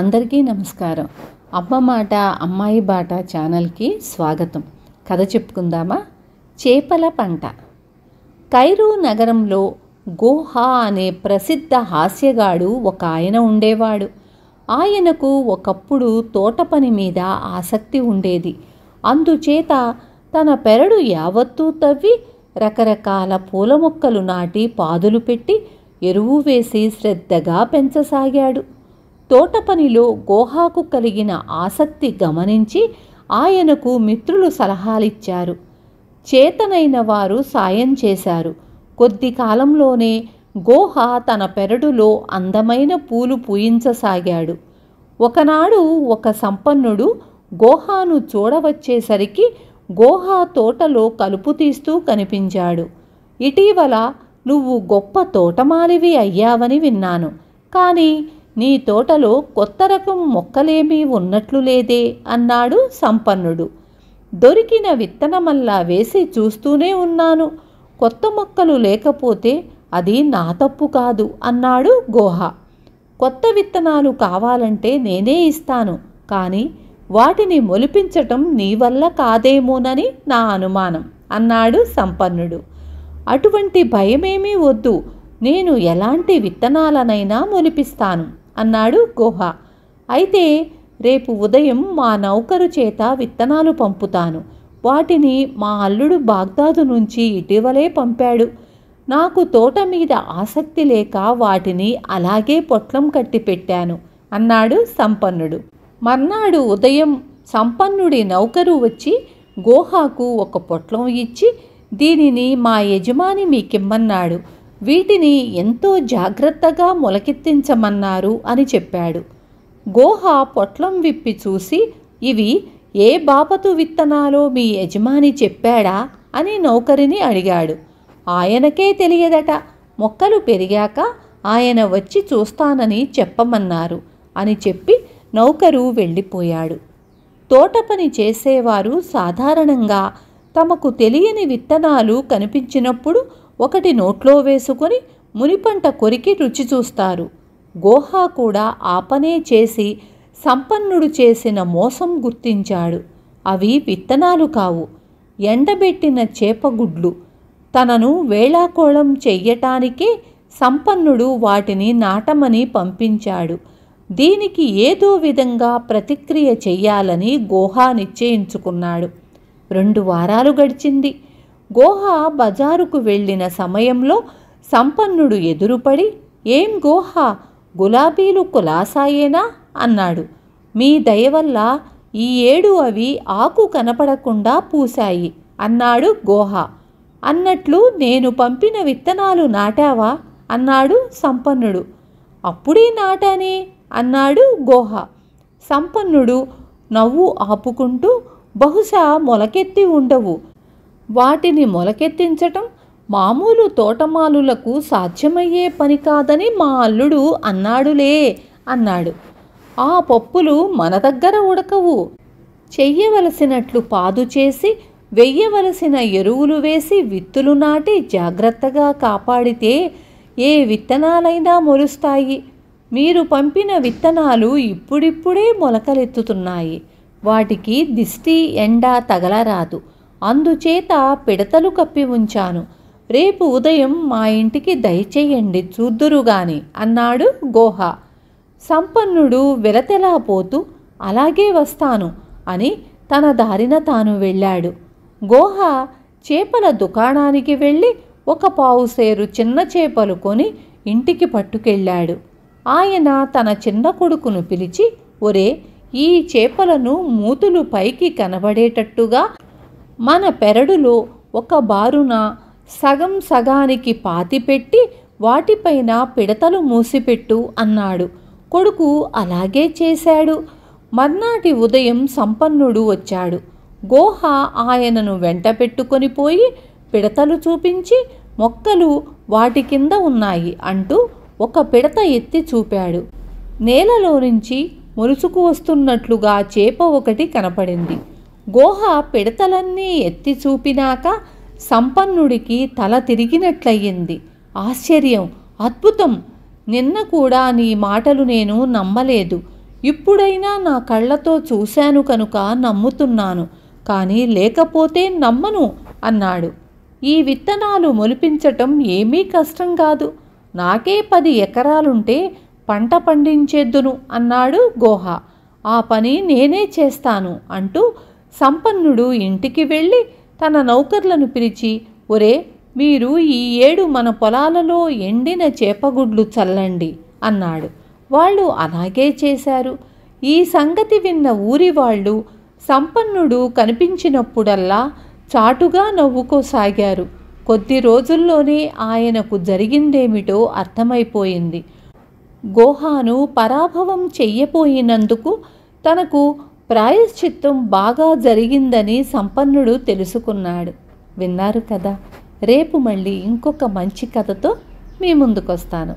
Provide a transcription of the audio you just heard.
అందరికీ నమస్కారం అమ్మ మాట అమ్మాయి బాట ఛానల్కి స్వాగతం కథ చెప్పుకుందామా చేపల పంట కైరూ నగరంలో గోహా అనే ప్రసిద్ధ హాస్యగాడు ఒక ఆయన ఉండేవాడు ఆయనకు ఒకప్పుడు తోట పని మీద ఆసక్తి ఉండేది అందుచేత తన పెరడు యావత్తూ తవ్వి రకరకాల పూల మొక్కలు నాటి పాదులు పెట్టి ఎరువు వేసి శ్రద్ధగా పెంచసాగాడు తోట పనిలో గోహాకు కలిగిన ఆసక్తి గమనించి ఆయనకు మిత్రులు సలహాలిచ్చారు చేతనైన వారు సాయం చేశారు కొద్ది కాలంలోనే గోహ తన పెరడులో అందమైన పూలు పూయించసాగాడు ఒకనాడు ఒక సంపన్నుడు గోహాను చూడవచ్చేసరికి గోహ తోటలో కలుపు తీస్తూ కనిపించాడు ఇటీవల నువ్వు గొప్ప తోటమాలివి అయ్యావని విన్నాను కానీ నీ తోటలో కొత్త రకం మొక్కలేమీ ఉన్నట్లు లేదే అన్నాడు సంపన్నుడు దొరికిన విత్తనమల్లా వేసి చూస్తూనే ఉన్నాను కొత్త మొక్కలు లేకపోతే అది నా తప్పు కాదు అన్నాడు గోహ కొత్త విత్తనాలు కావాలంటే నేనే ఇస్తాను కానీ వాటిని మొలిపించటం నీ వల్ల కాదేమోనని నా అనుమానం అన్నాడు సంపన్నుడు అటువంటి భయమేమీ వద్దు నేను ఎలాంటి విత్తనాలనైనా మొలిపిస్తాను అన్నాడు గుహ అయితే రేపు ఉదయం మా నౌకరు చేత విత్తనాలు పంపుతాను వాటిని మా అల్లుడు బాగ్దాదు నుంచి ఇటీవలే పంపాడు నాకు తోట మీద ఆసక్తి లేక వాటిని అలాగే పొట్లం కట్టి పెట్టాను అన్నాడు సంపన్నుడు మర్నాడు ఉదయం సంపన్నుడి నౌకరు వచ్చి గోహాకు ఒక పొట్లం ఇచ్చి దీనిని మా యజమాని మీకిమ్మన్నాడు వీటిని ఎంతో జాగ్రత్తగా మొలకెత్తించమన్నారు అని చెప్పాడు గోహ పొట్లం విప్పి చూసి ఇవి ఏ బాపతు విత్తనాలో మీ యజమాని చెప్పాడా అని నౌకరిని అడిగాడు ఆయనకే తెలియదట మొక్కలు పెరిగాక ఆయన వచ్చి చూస్తానని చెప్పమన్నారు అని చెప్పి నౌకరు వెళ్ళిపోయాడు తోట పని చేసేవారు సాధారణంగా తమకు తెలియని విత్తనాలు కనిపించినప్పుడు ఒకటి నోట్లో వేసుకొని మునిపంట కొరికి రుచి చూస్తారు గోహా కూడా ఆపనే చేసి సంపన్నుడు చేసిన మోసం గుర్తించాడు అవి విత్తనాలు కావు ఎండబెట్టిన చేపగుడ్లు తనను వేళాకోళం చెయ్యటానికే సంపన్నుడు వాటిని నాటమని పంపించాడు దీనికి ఏదో విధంగా ప్రతిక్రియ చెయ్యాలని గోహా నిశ్చయించుకున్నాడు రెండు వారాలు గడిచింది గోహ బజారుకు వెళ్ళిన సమయంలో సంపన్నుడు ఎదురుపడి ఏం గోహ గులాబీలు కులాసాయేనా అన్నాడు మీ దయవల్ల ఈ ఏడు అవి ఆకు కనపడకుండా పూశాయి అన్నాడు గోహ అన్నట్లు నేను పంపిన విత్తనాలు నాటావా అన్నాడు సంపన్నుడు అప్పుడే నాటానే అన్నాడు గోహ సంపన్నుడు నవ్వు ఆపుకుంటూ బహుశా మొలకెత్తి ఉండవు వాటిని మొలకెత్తించటం మామూలు తోటమాలులకు సాధ్యమయ్యే పని కాదని మా అల్లుడు అన్నాడులే అన్నాడు ఆ పప్పులు మన దగ్గర ఉడకవు చెయ్యవలసినట్లు పాదు చేసి వెయ్యవలసిన ఎరువులు వేసి విత్తులు నాటి జాగ్రత్తగా కాపాడితే ఏ విత్తనాలైనా మొలుస్తాయి మీరు పంపిన విత్తనాలు ఇప్పుడిప్పుడే మొలకలెత్తుతున్నాయి వాటికి దిష్టి ఎండ తగలరాదు అందుచేత పిడతలు కప్పి ఉంచాను రేపు ఉదయం మా ఇంటికి దయచేయండి చూద్దురుగాని అన్నాడు గోహ సంపన్నుడు వెలతెలా పోతూ అలాగే వస్తాను అని తన దారిన తాను వెళ్ళాడు గోహ చేపల దుకాణానికి వెళ్ళి ఒక పావు సేరు చిన్న చేపలు కొని ఇంటికి పట్టుకెళ్ళాడు ఆయన తన చిన్న కొడుకును పిలిచి ఒరే ఈ చేపలను మూతులు పైకి కనబడేటట్టుగా మన పెరడులో ఒక బారున సగం సగానికి పాతిపెట్టి వాటిపైన పిడతలు మూసిపెట్టు అన్నాడు కొడుకు అలాగే చేశాడు మర్నాటి ఉదయం సంపన్నుడు వచ్చాడు గోహ ఆయనను వెంట పెట్టుకొని పోయి పిడతలు చూపించి మొక్కలు వాటి కింద ఉన్నాయి అంటూ ఒక పిడత ఎత్తి చూపాడు నేలలో నుంచి మురుచుకు వస్తున్నట్లుగా చేప ఒకటి కనపడింది గుహ పిడతలన్నీ ఎత్తి చూపినాక సంపన్నుడికి తల తిరిగినట్లయింది ఆశ్చర్యం అద్భుతం నిన్న కూడా నీ మాటలు నేను నమ్మలేదు ఇప్పుడైనా నా కళ్ళతో చూశాను కనుక నమ్ముతున్నాను కానీ లేకపోతే నమ్మను అన్నాడు ఈ విత్తనాలు మొలిపించటం ఏమీ కష్టం కాదు నాకే పది ఎకరాలుంటే పంట పండించేద్దును అన్నాడు గోహ ఆ పని నేనే చేస్తాను అంటూ సంపన్నుడు ఇంటికి వెళ్ళి తన నౌకర్లను పిలిచి ఒరే మీరు ఈ ఏడు మన పొలాలలో ఎండిన చేపగుడ్లు చల్లండి అన్నాడు వాళ్ళు అలాగే చేశారు ఈ సంగతి విన్న ఊరి వాళ్ళు సంపన్నుడు కనిపించినప్పుడల్లా చాటుగా నవ్వుకోసాగారు కొద్ది రోజుల్లోనే ఆయనకు జరిగిందేమిటో అర్థమైపోయింది గోహాను పరాభవం చెయ్యపోయినందుకు తనకు ప్రాయశ్చిత్తం బాగా జరిగిందని సంపన్నుడు తెలుసుకున్నాడు విన్నారు కదా రేపు మళ్ళీ ఇంకొక మంచి కథతో మీ ముందుకొస్తాను